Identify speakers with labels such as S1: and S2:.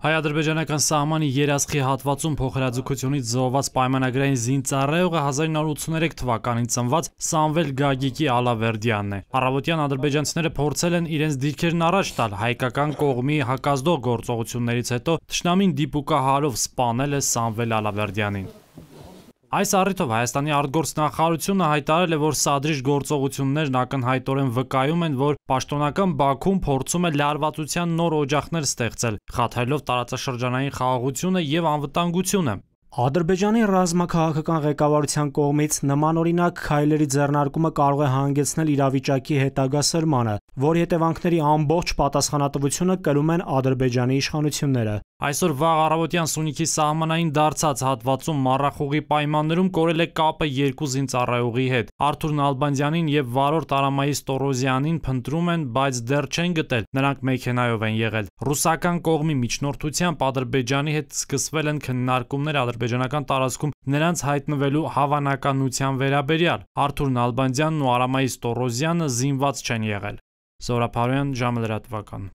S1: Հայ-ադրբեջանական սահմանի երազխի հատվածում փոխհրաձգությունից զոհված պայմանագրային զինծառայողը 1983 թվականին ծնված Սամվել Գագիկի Ալավերդյանն է։ Առավոտյան ադրբեջանցիները փորձել են իրենց դիրքերն առաջ տալ հայկական կողմի հակազդող գործողություններից հետո ճշնամին դիպուկահարով սպանել է Սամվել Ալավերդյանին։ Այս առիթով Հայաստանի արտգործնախարարությունը հայտարարել է, որ սադրիչ գործողություններն ակնհայտորեն վկայում են, որ պաշտոնական Բաքուն փորձում է լարվածության նոր օջախներ ստեղծել, խաթայլով տարածաշրջանային խաղաղությունը եւ անվտանգությունը։
S2: Ադրբեջանի ռազմաքաղաքական ղեկավարության կողմից նման օրինակ քայլերի ձեռնարկումը կարող է հանգեցնել իրավիճակի հետագա սրմանը, որի հետևանքների ամբողջ պատասխանատվությունը կրում են Ադրբեջանի իշխանությունները։
S1: Այսօր վաղ առավոտյան Սունիքի սահմանային դարձած հատվածում մառախուղի պայմաններում կորել է կապը երկու զինծառայողի հետ։ Արթուր Նալբանդյանին եւ վարոր Տարամայի Ստորոզյանին փնտրում են, բայց դեռ չեն գտել։ Նրանք մեքենայով են եղել։ Ռուսական կողմի միջնորդությամբ Ադրբեջանի հետ սկսվել են քննարկումներ ադրբեջանական տարածքում նրանց հայտնվելու հավանականության վերաբերյալ։ Արթուր Նալբանդյանն ու Արամայի Ստորոզյանը զինված չեն եղել։ Զորա Փարոյան ժամը լրատվական։